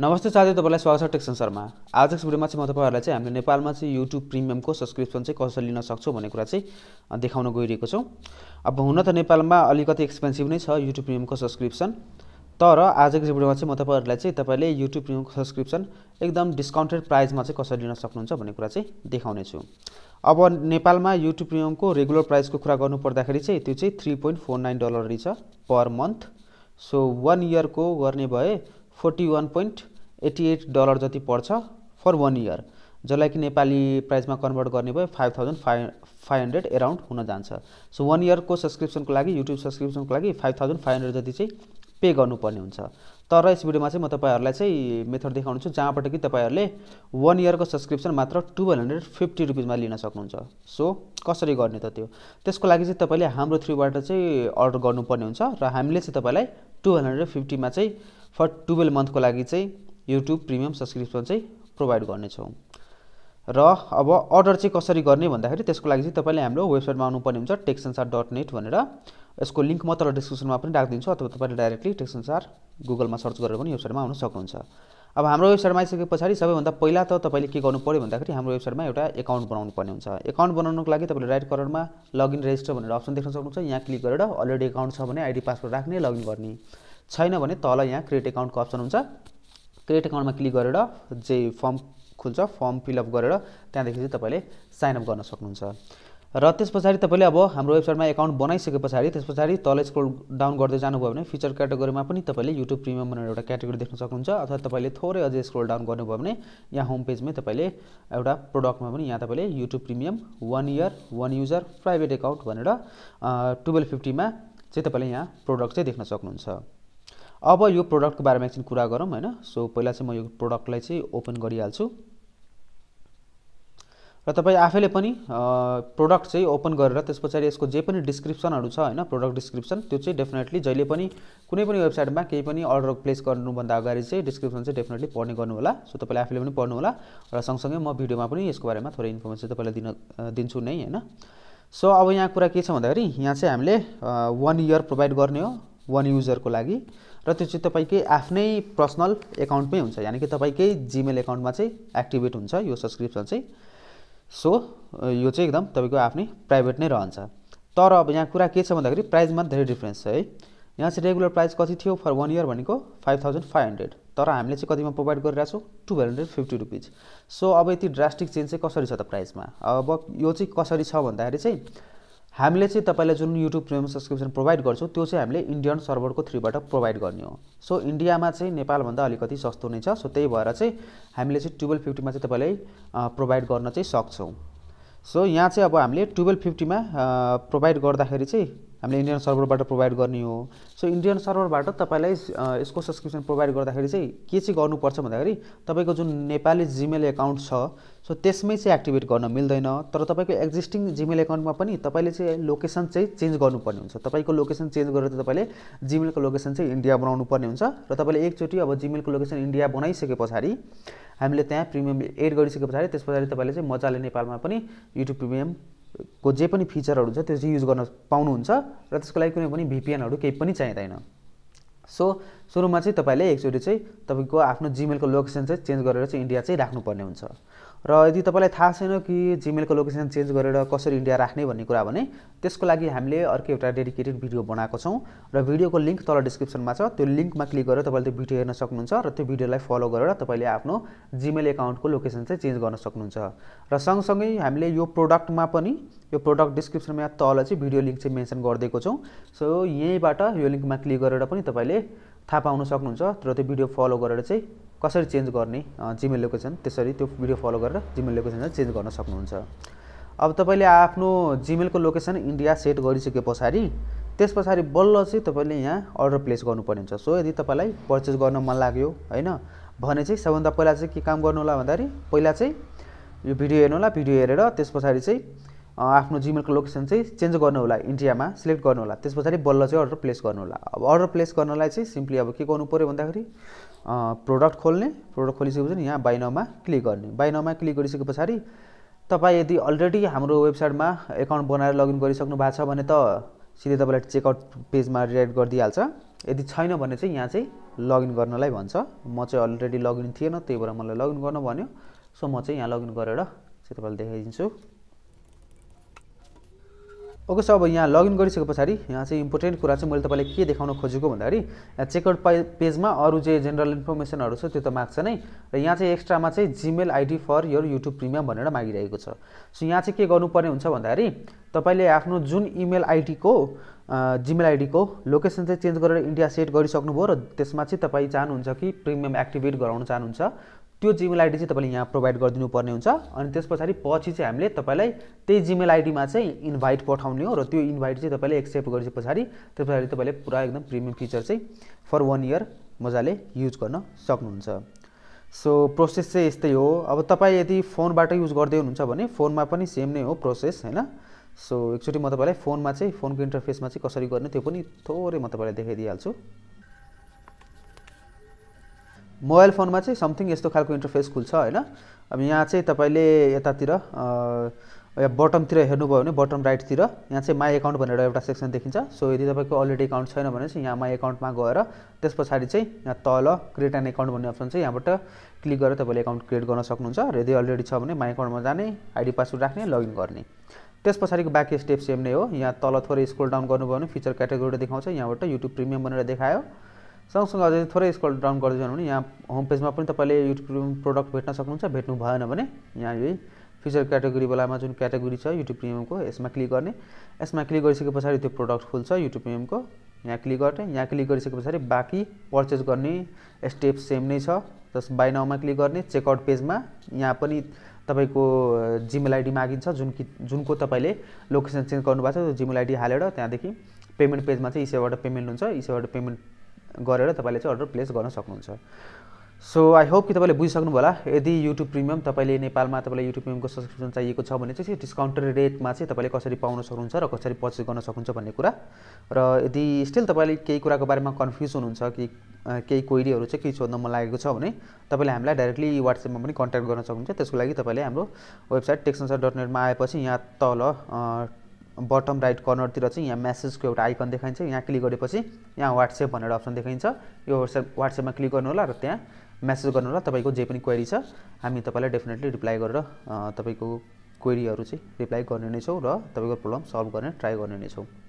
नमस्ते साथी तपाईँलाई स्वागत छ टेक संसारमा आजको भिडियोमा चाहिँ म तपाईँहरूलाई चाहिँ हामीले नेपालमा चाहिँ युट्युब प्रिमियमको सब्सक्रिप्सन चाहिँ कसरी लिन सक्छौँ भन्ने कुरा चाहिँ देखाउन गइरहेको छौँ अब हुन त नेपालमा अलिकति एक्सपेन्सिभ नै छ युट्युब प्रिमियमको सब्सक्रिप्सन तर आजको भिडियोमा चाहिँ म तपाईँहरूलाई चाहिँ तपाईँले युट्युब प्रिमियमको सब्सक्रिप्सन एकदम डिस्काउन्टेड प्राइसमा चाहिँ कसरी लिन सक्नुहुन्छ भन्ने कुरा चाहिँ देखाउनेछु अब नेपालमा युट्युब प्रिमियमको रेगुलर प्राइसको कुरा गर्नु पर्दाखेरि चाहिँ त्यो चाहिँ three point four nine dollar रहेछ पर मन्थ सो वान इयरको गर्ने भए forty one point eighty eight dollar जति पर्छ फर वान इयर जसलाई कि नेपाली प्राइसमा कन्भर्ट गर्ने भयो five thousand five five hundred around हुन जान्छ सो वान इयरको सब्सक्रिप्सनको लागि युट्युब सब्सक्रिप्सनको लागि फाइभ थाउजन्ड फाइभ हन्ड्रेड जति चाहिँ पे गर्नुपर्ने हुन्छ तर यस भिडियोमा चाहिँ म तपाईँहरूलाई चाहिँ मेथड देखाउनु छु जहाँबाट कि तपाईँहरूले वान इयरको सब्सक्रिप्सन मात्र टुवेल्भ हन्ड्रेड फिफ्टी रुपिजमा लिन सक्नुहुन्छ सो कसरी गर्ने त त्यो त्यसको लागि चाहिँ तपाईँले हाम्रो थ्रुबाट चाहिँ अर्डर गर्नुपर्ने हुन्छ र हामीले चाहिँ तपाईँलाई टुवेल्भ हन्ड्रेड फिफ्टीमा चाहिँ फर टुवेल्भ मन्थको लागि चाहिँ युट्युब प्रिमियम सब्सक्रिप्सन चाहिँ प्रोभाइड गर्नेछौँ र अब अर्डर चाहिँ कसरी गर्ने भन्दाखेरि त्यसको लागि चाहिँ तपाईँले हाम्रो वेबसाइटमा आउनुपर्ने हुन्छ टेक्सनसार डट नेट भनेर यसको लिङ्क म तल डिस्क्रिप्सनमा पनि राखिदिन्छु अथवा तपाईँले डाइरेक्टली टेक्सनसार गुगलमा सर्च गरेर पनि वेबसाइटमा आउन सक्नुहुन्छ अब हाम्रो वेबसाइटमा आइसके पछाडि सबैभन्दा पहिला त तपाईँले के गर्नु पऱ्यो भन्दाखेरि हाम्रो वेबसाइटमा एउटा एकाउन्ट बनाउनु पर्ने हुन्छ एकाउन्ट बनाउनुको लागि तपाईँले राइट कलरमा लगइन रेजिस्टर भनेर अप्सन देख्न सक्नुहुन्छ यहाँ क्लिक गरेर अलरेडी एकाउन्ट छ भने आइडी पासवर्ड राख्ने लगइन गर्ने छैन भने तल यहाँ क्रिएट एकाउन्टको अप्सन हुन्छ क्रिएट एकाउन्टमा क्लिक गरेर जे फर्म खुल्छ फर्म फिलअप गरेर त्यहाँदेखि चाहिँ तपाईँले साइनअप गर्न सक्नुहुन्छ र त्यस पछाडि तपाईँले अब हाम्रो वेबसाइटमा एकाउन्ट बनाइसके पछाडि त्यस पछाडि तल स्क्रोल डाउन गर्दै जानुभयो भने फिचर क्याटेगोरीमा पनि तपाईँले युट्युब प्रिमियम भनेर एउटा क्याटेगोरी देख्न सक्नुहुन्छ अथवा तपाईँले थोरै अझै स्क्रोल डाउन गर्नुभयो भने यहाँ होम पेजमै तपाईँले एउटा प्रडक्टमा पनि यहाँ तपाईँले YouTube premium one year one user private account भनेर टुवेल्भ फिफ्टीमा चाहिँ तपाईँले यहाँ प्रोडक्ट चाहिँ देख्न सक्नुहुन्छ अब यो प्रोडक्टको बारेमा एकछिन कुरा गरौँ होइन सो पहिला चाहिँ म यो प्रोडक्टलाई चाहिँ ओपन गरिहाल्छु र तपाईँ आफैले पनि प्रोडक्ट चाहिँ ओपन गरेर त्यस पछाडि यसको जे पनि डिस्क्रिप्सनहरू छ होइन प्रोडक्ट डिस्क्रिप्सन त्यो चाहिँ डेफिनेटली जहिले पनि कुनै पनि वेबसाइटमा केही पनि अर्डर प्लेस गर्नुभन्दा अगाडि चाहिँ डिस्क्रिप्सन चाहिँ डेफिनेटली पढ्ने गर्नु होला सो तपाईँले आफैले पनि पढ्नु होला र सँगसँगै म भिडियोमा पनि यसको बारेमा थोरै इन्फर्मेसन तपाईँलाई दिन दिन्छु नै होइन सो अब यहाँ कुरा के छ भन्दाखेरि यहाँ चाहिँ हामीले वान इयर प्रोभाइड गर्ने हो वान युजरको लागि र त्यो चाहिँ तपाईँकै आफ्नै पर्सनल एकाउन्टमै हुन्छ यानि कि तपाईँकै जिमेल एकाउन्टमा चाहिँ एक्टिभेट हुन्छ यो सब्सक्रिप्सन चाहिँ सो यो चाहिँ एकदम तपाईँको आफ्नै प्राइभेट नै रहन्छ तर अब यहाँ कुरा के छ भन्दाखेरि प्राइसमा धेरै डिफ्रेन्स छ है यहाँ चाहिँ रेगुलर प्राइस कति थियो फर वान इयर भनेको फाइभ थाउजन्ड फाइभ हन्ड्रेड तर हामीले चाहिँ कतिमा प्रोभाइड गरिरहेको छौँ two hundred fifty rupees so अब यति ड्रास्टिक चेन्ज चाहिँ कसरी छ त प्राइसमा अब यो चाहिँ कसरी छ भन्दाखेरि चाहिँ हामीले चाहिँ तपाईँलाई जुन युट्युब प्रिमियम सब्सक्रिप्सन प्रोभाइड गर्छौँ त्यो चाहिँ हामीले इन्डियन सर्भरको थ्रुबाट प्रोभाइड गर्ने हो सो इन्डियामा चाहिँ नेपालभन्दा अलिकति सस्तो नै छ सो त्यही भएर चाहिँ हामीले चाहिँ टुवेल्भ फिफ्टीमा चाहिँ तपाईँलाई प्रोभाइड गर्न चाहिँ सक्छौँ सो यहाँ चाहिँ अब हामीले टुवेल्भ फिफ्टीमा प्रोभाइड गर्दाखेरि चाहिँ हामीले इन्डियन सर्भरबाट प्रोभाइड गर्ने हो सो इन्डियन सर्भरबाट तपाईँलाई यसको सब्सक्रिप्सन प्रोभाइड गर्दाखेरि चाहिँ के चाहिँ गर्नुपर्छ भन्दाखेरि तपाईँको जुन नेपाली जिमेल एकाउन्ट छ सो त्यसमै चाहिँ एक्टिभेट गर्न मिल्दैन तर तपाईँको एक्जिस्टिङ जिमेल एकाउन्टमा पनि तपाईँले चाहिँ लोकेसन चाहिँ चेन्ज गर्नुपर्ने हुन्छ तपाईँको लोकेसन चेन्ज गरेर तपाईँले जिमेलको लोकेसन चाहिँ इन्डिया बनाउनु पर्ने हुन्छ र तपाईँले एकचोटि अब जिमेलको लोकेसन इन्डिया बनाइसके पछाडि हामीले त्यहाँ प्रिमियम एड गरिसके पछाडि त्यस पछाडि तपाईँले चाहिँ मजाले नेपालमा पनि युट्युब प्रिमियम को जे पनि फिचरहरू हुन्छ त्यो चाहिँ युज गर्न पाउनुहुन्छ र त्यसको लागि कुनै पनि भिपिएनहरू केही पनि चाहिँदैन सो सुरुमा चाहिँ तपाईँले एकचोटि चाहिँ तपाईँको आफ्नो जिमेलको लोकेसन चाहिँ चेन्ज गरेर चाहिँ इन्डिया चाहिँ राख्नुपर्ने हुन्छ र यदि तपाईँलाई थाहा छैन कि जिमेलको लोकेसन चेन्ज गरेर कसरी इन्डिया राख्ने भन्ने कुरा भने त्यसको लागि हामीले अर्को एउटा डेडिकेटेड भिडियो बनाएको छौँ र भिडियोको लिङ्क तल डिस्क्रिप्सनमा छ त्यो लिङ्कमा क्लिक गरेर तपाईँले त्यो भिडियो हेर्न सक्नुहुन्छ र त्यो भिडियोलाई फलो गरेर तपाईँले आफ्नो जिमेल एकाउन्टको लोकेसन चाहिँ चेन्ज गर्न सक्नुहुन्छ र सँगसँगै हामीले यो प्रोडक्टमा पनि यो प्रोडक्ट डिस्क्रिप्सनमा तल चाहिँ भिडियो लिङ्क चाहिँ मेन्सन गरिदिएको छौँ सो यहीँबाट यो लिङ्कमा क्लिक गरेर पनि तपाईँले थाहा पाउन सक्नुहुन्छ र त्यो भिडियो फलो गरेर चाहिँ कसरी चेन्ज गर्ने जिमेल लोकेसन त्यसरी त्यो भिडियो फलो गरेर जिमेल लोकेसन चेन्ज गर्न सक्नुहुन्छ अब तपाईँले आफ्नो जिमेलको लोकेसन इन्डिया सेट गरिसके पछाडि त्यस पछाडि बल्ल चाहिँ तपाईँले यहाँ अर्डर प्लेस गर्नुपर्ने हुन्छ सो यदि तपाईँलाई पर्चेस गर्न मन लाग्यो होइन भने चाहिँ सबभन्दा पहिला चाहिँ के काम गर्नु होला भन्दाखेरि पहिला चाहिँ यो भिडियो हेर्नु होला भिडियो हेरेर त्यस पछाडि चाहिँ आफ्नो जिमेलको लोकेसन चाहिँ चेन्ज गर्नु होला इन्डियामा सिलेक्ट गर्नु होला त्यस पछाडि बल्ल चाहिँ अर्डर प्लेस गर्नु होला अब अर्डर प्लेस गर्नलाई चाहिँ सिम्पली अब के गर्नु पऱ्यो भन्दाखेरि प्रोडक्ट खोल्ने प्रोडक्ट खोलिसकेपछि यहाँ बाइनोमा क्लिक गर्ने बाइनोमा क्लिक गरिसके पछाडि तपाईँ यदि अलरेडी हाम्रो वेबसाइटमा एकाउन्ट बनाएर लगइन गरिसक्नु भएको छ भने त सिधै तपाईँलाई चेकआउट पेजमा रिडाइरेक्ट गरिदिइहाल्छ यदि छैन भने चाहिँ यहाँ चाहिँ लगइन गर्नलाई भन्छ म चाहिँ अलरेडी लगइन थिएन त्यही भएर मलाई लगइन गर्न भन्यो सो म चाहिँ यहाँ लगइन गरेर चाहिँ तपाईँलाई देखाइदिन्छु ओके सो अब यहाँ लगइन गरिसके पछाडि यहाँ चाहिँ इम्पोर्टेन्ट कुरा चाहिँ मैले तपाईँलाई के देखाउन खोजेको भन्दाखेरि यहाँ चेकआउट पे पेजमा अरू जे जेनरल इन्फर्मेसनहरू छ त्यो त माग्छ नै र यहाँ चाहिँ एक्स्ट्रामा चाहिँ Gmail ID for your YouTube premium भनेर मागिरहेको छ सो यहाँ चाहिँ के गर्नुपर्ने हुन्छ भन्दाखेरि तपाईँले आफ्नो जुन इमेल आइडीको जिमेल आइडीको लोकेसन चाहिँ चेन्ज गरेर इन्डिया सेट गरिसक्नुभयो र त्यसमा चाहिँ तपाईँ चाहनुहुन्छ कि प्रिमियम एक्टिभेट गराउन चाहनुहुन्छ त्यो जिमेल आइडी चाहिँ तपाईँले यहाँ प्रोभाइड गरिदिनु पर्ने हुन्छ अनि त्यस पछाडि पछि चाहिँ हामीले तपाईँलाई त्यही जिमेल आइडीमा चाहिँ इन्भाइट पठाउने हो र त्यो इन्भाइट चाहिँ तपाईँले एक्सेप्ट गरेपछि पछाडि त्यो पछाडि तपाईँले पुरा एकदम प्रिमियम फिचर चाहिँ फर वान इयर मजाले युज गर्न सक्नुहुन्छ सो प्रोसेस चाहिँ यस्तै हो अब तपाईँ यदि फोनबाट युज गर्दै हुनुहुन्छ भने फोनमा पनि सेम नै हो प्रोसेस होइन सो एकचोटि म तपाईँलाई फोनमा चाहिँ फोनको इन्टरफेसमा चाहिँ कसरी गर्ने त्यो पनि थोरै म तपाईँलाई देखाइदिइहाल्छु मोबाइल फोनमा चाहिँ समथिङ यस्तो खालको इन्टरफेस खुल्छ होइन अब यहाँ चाहिँ तपाईँले यतातिर या बटमतिर हेर्नुभयो भने बटम राइटतिर यहाँ चाहिँ माई एकाउन्ट भनेर एउटा सेक्सन देखिन्छ सो यदि तपाईँको अलरेडी एकाउन्ट छैन भने चाहिँ यहाँ माई एकाउन्टमा गएर त्यस पछाडि चाहिँ यहाँ तल क्रिएट एन एकाउन्ट भन्ने अप्सन चाहिँ यहाँबाट क्लिक गरेर तपाईँले एकाउन्ट क्रिएट गर्न सक्नुहुन्छ र यदि अलरेडी छ भने माई एकाउन्टमा जाने आइडी पासवर्ड राख्ने लगइन गर्ने त्यस पछाडिको बाँकी स्टेप सेम नै हो यहाँ तल थोरै स्क्रोल डाउन गर्नुभयो भने फिचर क्याटेगोरी देखाउँछ यहाँबाट युट्युब प्रिमियम भनेर देखायो सँगसँगै अझै थोरै स्कल डाउन गर्दै जानु भने यहाँ होम पेजमा पनि तपाईँले युट्युब प्रोडक्ट भेट्न सक्नुहुन्छ भेट्नु भएन भने यहाँ यही फिचर क्याटेगोरी बेलामा जुन क्याटेगोरी छ युट्युब प्रिमियमको यसमा क्लिक गर्ने यसमा क्लिक गरिसके पछाडि त्यो प्रडक्ट खुल्छ युट्युब प्रिमियमको यहाँ क्लिक गर्ने यहाँ क्लिक गरिसके पछाडि बाँकी पर्चेस गर्ने स्टेप सेम नै छ जस बाई नाउमा क्लिक गर्ने चेकआउट पेजमा यहाँ पनि तपाईँको जिमेल आइडी मागिन्छ जुन कि जुनको तपाईँले लोकेसन चेन्ज गर्नुभएको छ त्यो जिमेल आइडी हालेर त्यहाँदेखि पेमेन्ट पेजमा चाहिँ इसेबाट पेमेन्ट हुन्छ इसेबाट पेमेन्ट गरेर तपाईँले चाहिँ अर्डर प्लेस गर्न सक्नुहुन्छ सो आई होप कि तपाईँले बुझिसक्नु होला यदि युट्युब प्रिमियम तपाईँले नेपालमा तपाईँलाई युट्युब प्रिमियमको सब्सक्रिप्सन चाहिएको छ भने चाहिँ डिस्काउन्टेड रेटमा चाहिँ तपाईँले कसरी पाउन सक्नुहुन्छ र कसरी पर्चेस गर्न सक्नुहुन्छ भन्ने कुरा र यदि स्टिल तपाईँले केही कुराको बारेमा कन्फ्युज हुनुहुन्छ कि केही क्वेरीहरू चाहिँ केही सोध्न मन लागेको छ भने तपाईँले हामीलाई डाइरेक्टली वाट्सएपमा पनि कन्ट्याक्ट गर्न सक्नुहुन्छ त्यसको लागि तपाईँले हाम्रो वेबसाइट टेक्सनसर डट नेटमा आएपछि यहाँ तल बटम राइट कर्नरतिर चाहिँ यहाँ म्यासेजको एउटा आइकन देखाइन्छ यहाँ क्लिक गरेपछि यहाँ वाट्सएप भनेर अप्सन देखाइन्छ यो वाट्सएप वाट्सएपमा क्लिक गर्नु होला र त्यहाँ म्यासेज गर्नु होला तपाईँको जे पनि क्वेरी छ हामी तपाईँलाई डेफिनेटली रिप्लाई गरेर तपाईँको क्वेरीहरू चाहिँ रिप्लाई गर्ने नै छौँ र तपाईँको प्रब्लम सल्भ गर्ने ट्राई गर्ने नै छौँ